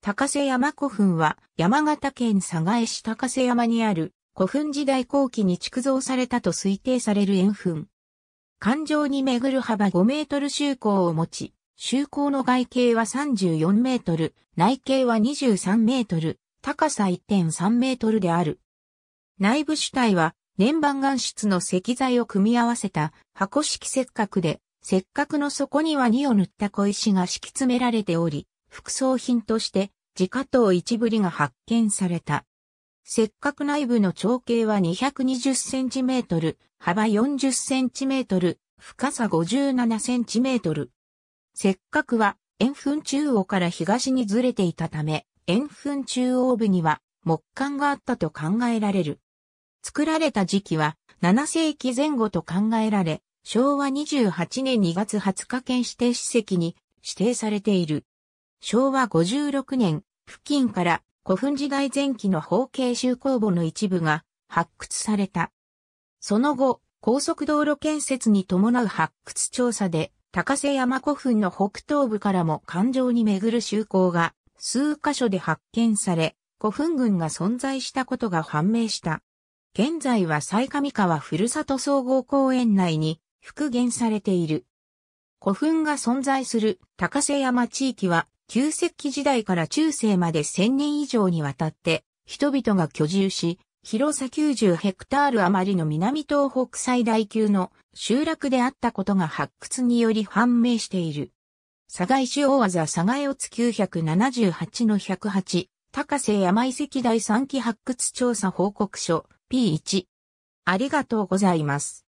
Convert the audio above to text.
高瀬山古墳は山形県寒河江市高瀬山にある古墳時代後期に築造されたと推定される円墳。環状に巡る幅5メートル周口を持ち、周口の外径は34メートル、内径は23メートル、高さ1.3メートルである。内部主体は年番岩質の石材を組み合わせた箱式石角で、石角の底には2を塗った小石が敷き詰められており、副葬品として、自家刀一ぶりが発見された。せっかく内部の長径は 220cm、幅 40cm、深さ 57cm。かくは円墳中央から東にずれていたため、円墳中央部には木管があったと考えられる。作られた時期は7世紀前後と考えられ、昭和28年2月20日県指定史跡に指定されている。昭和56年付近から古墳時代前期の方形集工墓の一部が発掘された。その後、高速道路建設に伴う発掘調査で、高瀬山古墳の北東部からも環状に巡る集工が数箇所で発見され、古墳群が存在したことが判明した。現在は埼上川ふるさと総合公園内に復元されている。古墳が存在する高瀬山地域は旧石器時代から中世まで1000年以上にわたって人々が居住し、広さ90ヘクタール余りの南東北最大級の集落であったことが発掘により判明している。佐賀石大技佐賀津978の108、高瀬山遺跡第3期発掘調査報告書 P1。ありがとうございます。